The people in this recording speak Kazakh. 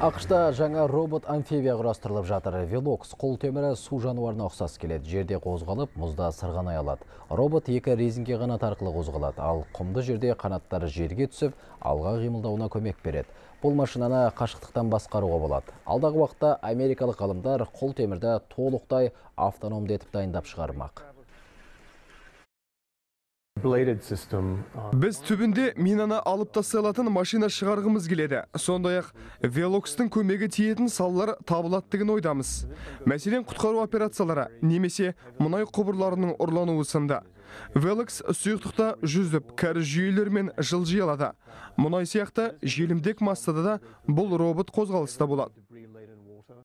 ақшта жаңа робот амфебия құрастырылып жатыр велокс қол темірі су жануарына ұқсас келеді жерде қозғалып мұзда сырған алады робот екі резинге ғана тарқылы қозғалады ал құмды жерде қанаттары жерге түсіп алға ғимылдауына көмек береді бұл машинаны қашықтықтан басқаруға болады алдағы уақытта америкалық қалымдар қол темірді толықтай автономды етіп дайындап шығармақ біз түбінде минаны алып тастай машина шығарғымыз келеді сондай ақ велокстың көмегі тиетін салалар табылады ойдамыз мәселен құтқару операциялары немесе мұнай құбырларының ұрлануы сынды велокс сұйықтықта жүзіп кәріз жүйелерімен жылжи алады мұнай сияқты желімдек массада да бұл робот қозғалыста болады